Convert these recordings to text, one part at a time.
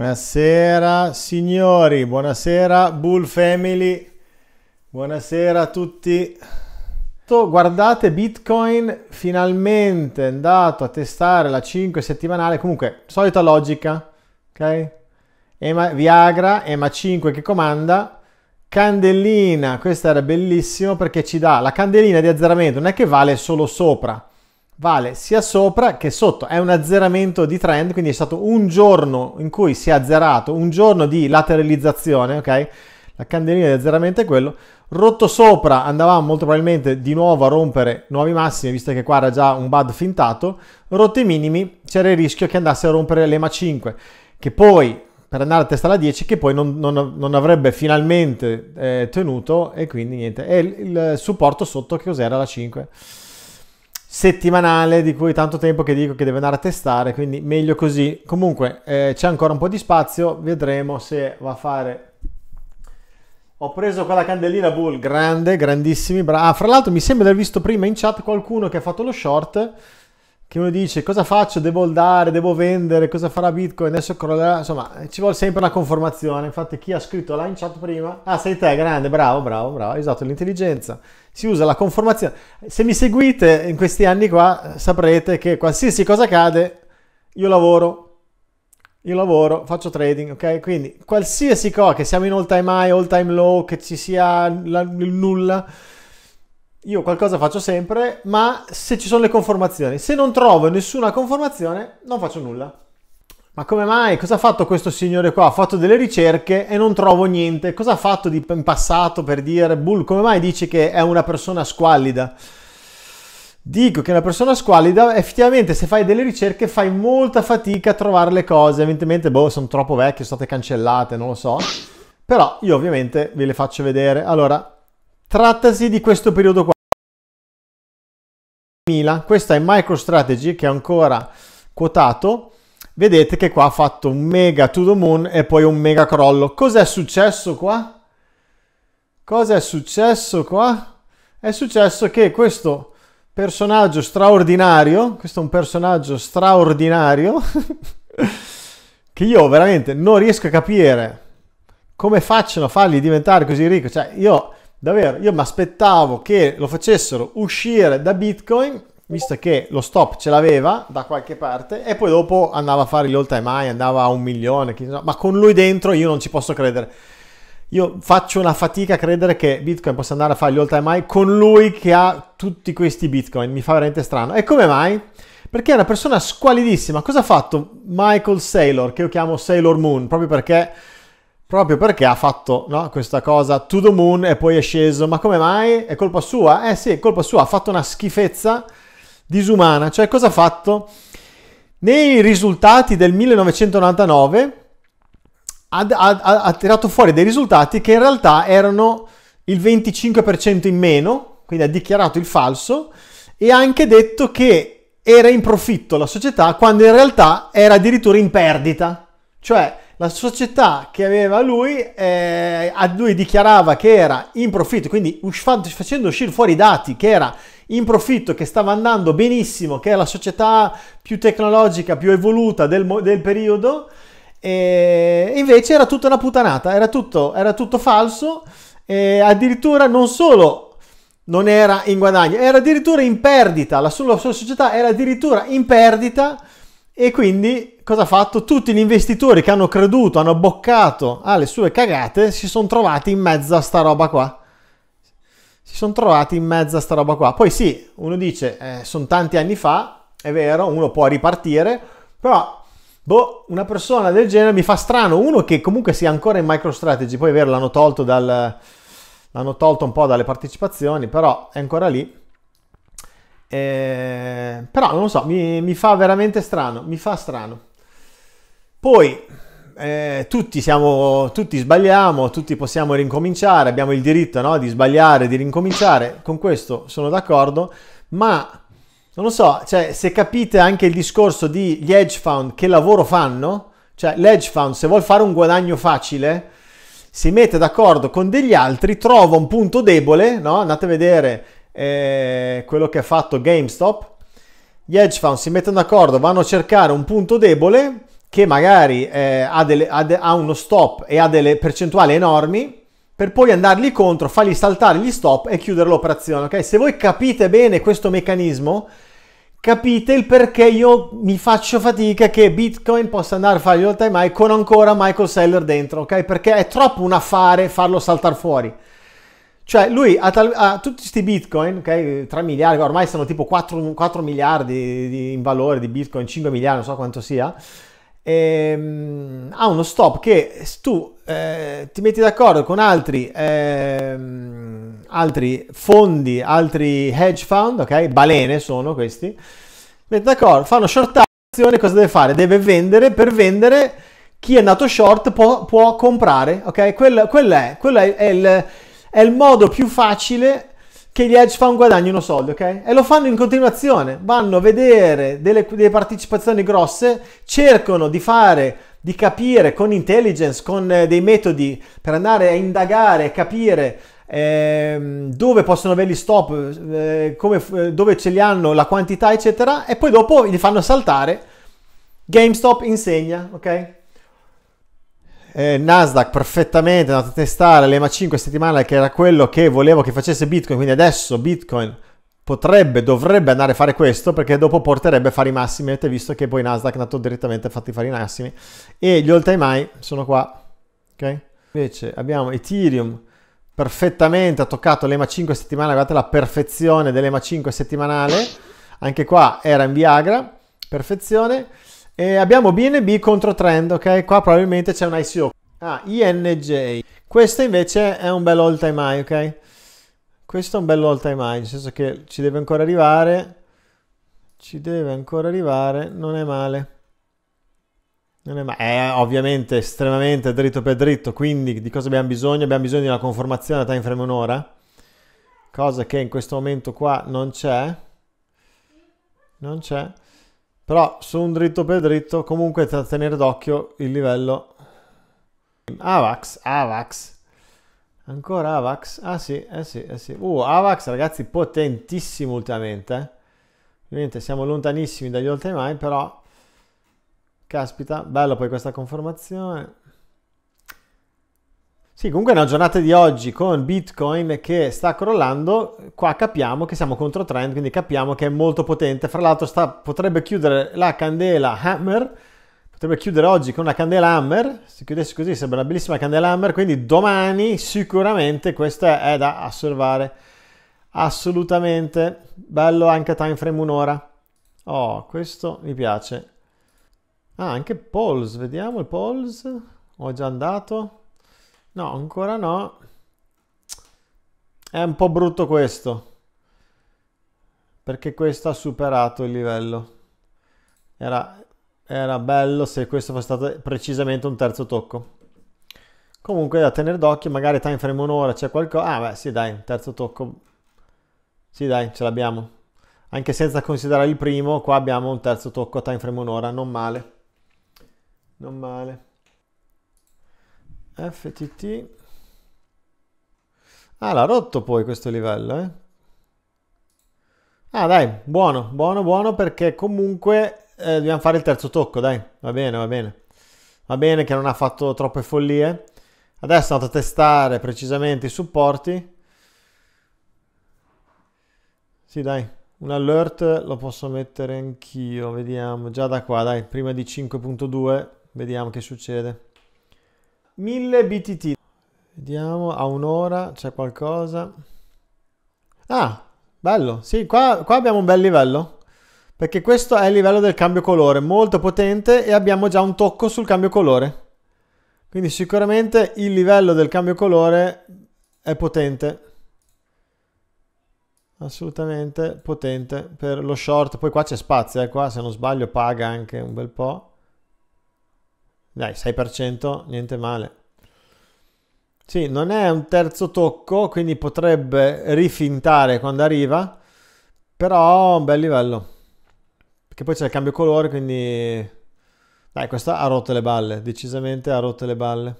Buonasera signori, buonasera Bull Family, buonasera a tutti. Guardate Bitcoin finalmente è andato a testare la 5 settimanale, comunque solita logica, ok? Ema, Viagra, EMA 5 che comanda, candelina, questa era bellissima perché ci dà la candelina di azzeramento, non è che vale solo sopra, vale sia sopra che sotto, è un azzeramento di trend, quindi è stato un giorno in cui si è azzerato, un giorno di lateralizzazione, ok? La candelina di azzeramento è quello, rotto sopra andavamo molto probabilmente di nuovo a rompere nuovi massimi, visto che qua era già un bad fintato, rotti minimi c'era il rischio che andasse a rompere l'EMA 5, che poi per andare a testa alla 10 che poi non, non, non avrebbe finalmente eh, tenuto e quindi niente. E il, il supporto sotto che cos'era la 5? settimanale di cui tanto tempo che dico che deve andare a testare, quindi meglio così. Comunque eh, c'è ancora un po' di spazio, vedremo se va a fare... Ho preso quella candelina Bull, grande, grandissimi, bra- ah, fra l'altro mi sembra di aver visto prima in chat qualcuno che ha fatto lo short che uno dice cosa faccio, devo dare, devo vendere, cosa farà Bitcoin, adesso crollerà, insomma ci vuole sempre una conformazione, infatti chi ha scritto là in chat prima, ah sei te, grande, bravo, bravo, bravo, hai usato l'intelligenza, si usa la conformazione, se mi seguite in questi anni qua saprete che qualsiasi cosa cade io lavoro, io lavoro, faccio trading, ok? Quindi qualsiasi cosa, che siamo in all time high, all time low, che ci sia il nulla, io qualcosa faccio sempre, ma se ci sono le conformazioni, se non trovo nessuna conformazione, non faccio nulla. Ma come mai? Cosa ha fatto questo signore qua? Ha fatto delle ricerche e non trovo niente. Cosa ha fatto di, in passato per dire, Bull, come mai dici che è una persona squallida? Dico che una persona squallida, effettivamente se fai delle ricerche fai molta fatica a trovare le cose, evidentemente boh, sono troppo vecchie, sono state cancellate, non lo so. Però io ovviamente ve le faccio vedere. Allora, Trattasi di questo periodo qua. Questa è MicroStrategy che è ancora quotato. Vedete che qua ha fatto un mega to the moon e poi un mega crollo. Cos'è successo qua? Cos'è successo qua? È successo che questo personaggio straordinario, questo è un personaggio straordinario, che io veramente non riesco a capire come facciano a fargli diventare così ricco. Cioè, io Davvero, io mi aspettavo che lo facessero uscire da Bitcoin, visto che lo stop ce l'aveva da qualche parte, e poi dopo andava a fare gli all time high, andava a un milione, ma con lui dentro io non ci posso credere. Io faccio una fatica a credere che Bitcoin possa andare a fare gli all time high con lui che ha tutti questi Bitcoin, mi fa veramente strano. E come mai? Perché è una persona squalidissima. Cosa ha fatto Michael Saylor, che io chiamo Sailor Moon, proprio perché Proprio perché ha fatto no, questa cosa to the moon e poi è sceso. Ma come mai? È colpa sua? Eh sì, è colpa sua. Ha fatto una schifezza disumana. Cioè, cosa ha fatto? Nei risultati del 1999 ha, ha, ha tirato fuori dei risultati che in realtà erano il 25% in meno, quindi ha dichiarato il falso, e ha anche detto che era in profitto la società quando in realtà era addirittura in perdita. Cioè, la società che aveva lui, eh, lui dichiarava che era in profitto, quindi facendo uscire fuori i dati che era in profitto, che stava andando benissimo, che è la società più tecnologica, più evoluta del, del periodo, e invece era tutta una putanata, era tutto, era tutto falso, e addirittura non solo non era in guadagno, era addirittura in perdita, la sua, la sua società era addirittura in perdita e quindi cosa ha fatto? Tutti gli investitori che hanno creduto, hanno boccato alle ah, sue cagate, si sono trovati in mezzo a sta roba qua. Si sono trovati in mezzo a sta roba qua. Poi sì, uno dice, eh, sono tanti anni fa, è vero, uno può ripartire, però boh, una persona del genere mi fa strano, uno che comunque sia ancora in MicroStrategy, poi è vero, l'hanno tolto, dal, l'hanno tolto un po' dalle partecipazioni, però è ancora lì. Eh, però non lo so, mi, mi, fa veramente strano, mi fa strano. Poi eh, tutti, siamo, tutti sbagliamo, tutti possiamo rincominciare, abbiamo il diritto no, di sbagliare, di rincominciare, con questo sono d'accordo, ma non lo so, cioè, se capite anche il discorso di gli hedge fund che lavoro fanno, cioè l'hedge fund se vuol fare un guadagno facile, si mette d'accordo con degli altri, trova un punto debole, no? andate a vedere eh, quello che ha fatto GameStop. Gli hedge fund si mettono d'accordo, vanno a cercare un punto debole che magari eh, ha, delle, ha, de, ha uno stop e ha delle percentuali enormi per poi andargli contro, fargli saltare gli stop e chiudere l'operazione. Ok? Se voi capite bene questo meccanismo, capite il perché io mi faccio fatica che Bitcoin possa andare a fare gli all time high con ancora Michael Seller dentro, ok? Perché è troppo un affare farlo saltare fuori. Cioè lui ha, tal- ha tutti questi bitcoin, ok? 3 miliardi, ormai sono tipo 4, 4 miliardi di, in valore di bitcoin, 5 miliardi, non so quanto sia, e, ehm, ha uno stop che tu eh, ti metti d'accordo con altri, eh, altri fondi, altri hedge fund, ok? Balene sono questi, metti d'accordo, fanno shortazione, cosa deve fare? Deve vendere, per vendere chi è andato short può, può comprare, ok? Quello, quello è, quello è, è il è il modo più facile che gli hedge fund guadagnino soldi, ok? E lo fanno in continuazione, vanno a vedere delle, delle partecipazioni grosse, cercano di fare, di capire con intelligence, con eh, dei metodi per andare a indagare, capire ehm, dove possono avere gli stop, eh, come, eh, dove ce li hanno, la quantità, eccetera, e poi dopo li fanno saltare. GameStop insegna, ok? eh, Nasdaq perfettamente, è andato a testare l'EMA 5 settimanale che era quello che volevo che facesse Bitcoin, quindi adesso Bitcoin potrebbe, dovrebbe andare a fare questo perché dopo porterebbe a fare i massimi, avete visto che poi Nasdaq è andato direttamente a fatti fare i massimi e gli all time high sono qua, ok? Invece abbiamo Ethereum perfettamente, ha toccato l'EMA 5 settimanale, guardate la perfezione dell'EMA 5 settimanale, anche qua era in Viagra, perfezione, e abbiamo BNB contro trend, ok? Qua probabilmente c'è un ICO. Ah, INJ. Questo invece è un bel all time high, ok? Questo è un bel all time high, nel senso che ci deve ancora arrivare. Ci deve ancora arrivare, non è male. Non è male. È ovviamente estremamente dritto per dritto, quindi di cosa abbiamo bisogno? Abbiamo bisogno di una conformazione a time frame un'ora, cosa che in questo momento qua non c'è. Non c'è. Però su un dritto per dritto, comunque da tenere d'occhio il livello. Avax, Avax. Ancora Avax? Ah sì, eh sì, eh sì. Uh, Avax ragazzi potentissimo ultimamente. Eh. Ovviamente siamo lontanissimi dagli all time, però... Caspita, bello poi questa conformazione. Sì, comunque nella giornata di oggi con Bitcoin che sta crollando, qua capiamo che siamo contro trend, quindi capiamo che è molto potente. Fra l'altro sta, potrebbe chiudere la candela Hammer, potrebbe chiudere oggi con una candela Hammer, se chiudesse così sembra una bellissima candela Hammer, quindi domani sicuramente questa è da osservare. Assolutamente, bello anche time frame un'ora. Oh, questo mi piace. Ah, anche Pulse, vediamo il Pulse, ho già andato. No, ancora no. È un po' brutto questo. Perché questo ha superato il livello. Era, era bello se questo fosse stato precisamente un terzo tocco. Comunque da tenere d'occhio, magari time frame un'ora c'è qualcosa. Ah beh, sì dai, terzo tocco. Sì dai, ce l'abbiamo. Anche senza considerare il primo, qua abbiamo un terzo tocco a time frame un'ora, non male. Non male. FTT. Ah, l'ha rotto poi questo livello, eh? Ah, dai, buono, buono, buono, perché comunque eh, dobbiamo fare il terzo tocco, dai. Va bene, va bene. Va bene che non ha fatto troppe follie. Adesso andato a testare precisamente i supporti. Sì, dai, un alert lo posso mettere anch'io, vediamo, già da qua, dai, prima di 5.2, vediamo che succede. 1000 BTT. Vediamo, a un'ora c'è qualcosa. Ah, bello. Sì, qua, qua abbiamo un bel livello. Perché questo è il livello del cambio colore, molto potente e abbiamo già un tocco sul cambio colore. Quindi sicuramente il livello del cambio colore è potente. Assolutamente potente per lo short. Poi qua c'è spazio, eh? qua se non sbaglio paga anche un bel po'. Dai, 6%, niente male. Sì, non è un terzo tocco, quindi potrebbe rifintare quando arriva, però un bel livello. Perché poi c'è il cambio colore, quindi... Dai, questa ha rotto le balle, decisamente ha rotto le balle.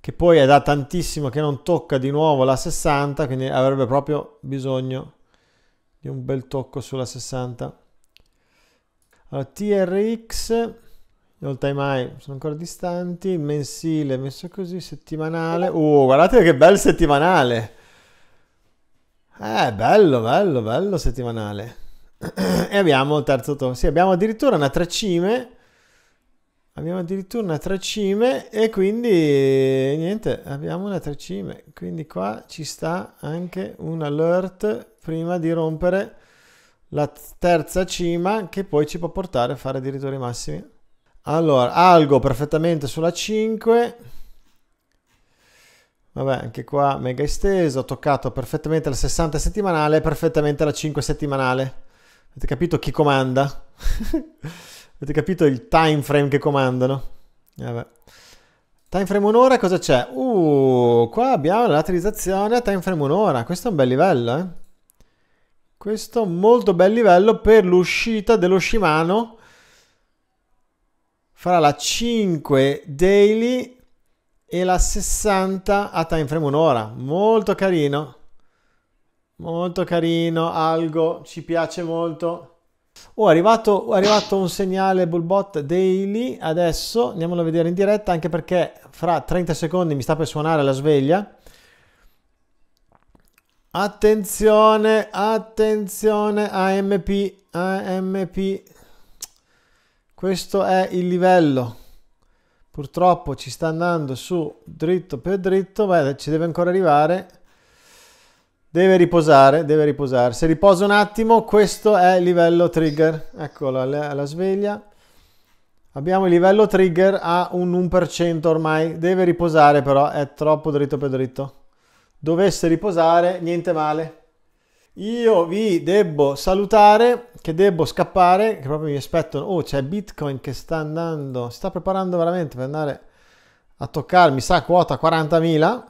Che poi è da tantissimo che non tocca di nuovo la 60, quindi avrebbe proprio bisogno di un bel tocco sulla 60. Allora, TRX all time mai, sono ancora distanti, mensile messo così, settimanale, oh guardate che bel settimanale, eh bello bello bello settimanale, e abbiamo il terzo tono, sì abbiamo addirittura una tre cime, abbiamo addirittura una tre cime e quindi niente, abbiamo una tre cime, quindi qua ci sta anche un alert prima di rompere la terza cima che poi ci può portare a fare addirittura i massimi. Allora, Algo perfettamente sulla 5. Vabbè, anche qua mega esteso, ho toccato perfettamente la 60 settimanale, perfettamente la 5 settimanale. Avete capito chi comanda? Avete capito il time frame che comandano? Eh, vabbè. Time frame un'ora, cosa c'è? Uh, qua abbiamo la lateralizzazione a time frame un'ora. Questo è un bel livello, eh? Questo è un molto bel livello per l'uscita dello Shimano farà la 5 daily e la 60 a time frame un'ora. Molto carino. Molto carino, algo, ci piace molto. Oh, è arrivato, è arrivato un segnale Bullbot Daily, adesso andiamolo a vedere in diretta, anche perché fra 30 secondi mi sta per suonare la sveglia. Attenzione, attenzione, AMP, AMP, questo è il livello. Purtroppo ci sta andando su dritto per dritto, beh, ci deve ancora arrivare. Deve riposare, deve riposare. Se riposa un attimo, questo è il livello trigger. Eccolo, la, la sveglia. Abbiamo il livello trigger a un 1% ormai. Deve riposare però, è troppo dritto per dritto. Dovesse riposare, niente male. Io vi devo salutare, che devo scappare, che proprio mi aspetto. Oh, c'è Bitcoin che sta andando, si sta preparando veramente per andare a toccare, mi sa, quota 40.000.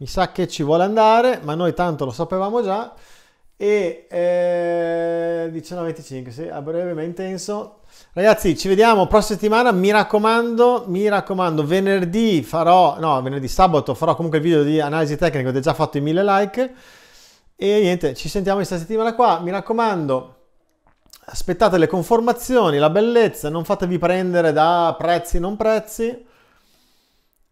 Mi sa che ci vuole andare, ma noi tanto lo sapevamo già. E eh, 19.25, sì, a breve ma intenso. Ragazzi, ci vediamo prossima settimana. Mi raccomando, mi raccomando, venerdì farò, no, venerdì sabato farò comunque il video di analisi tecnica, avete già fatto i 1000 like e niente, ci sentiamo questa settimana qua, mi raccomando, aspettate le conformazioni, la bellezza, non fatevi prendere da prezzi non prezzi.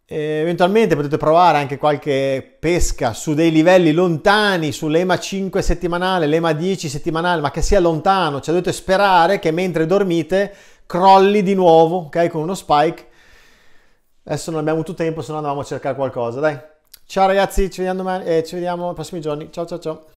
E eventualmente potete provare anche qualche pesca su dei livelli lontani, sull'EMA 5 settimanale, l'EMA 10 settimanale, ma che sia lontano, cioè dovete sperare che mentre dormite crolli di nuovo, ok? Con uno spike. Adesso non abbiamo avuto tempo, se no andavamo a cercare qualcosa, dai. Ciao ragazzi, ci vediamo domani, eh, ci vediamo nei prossimi giorni. Ciao ciao ciao.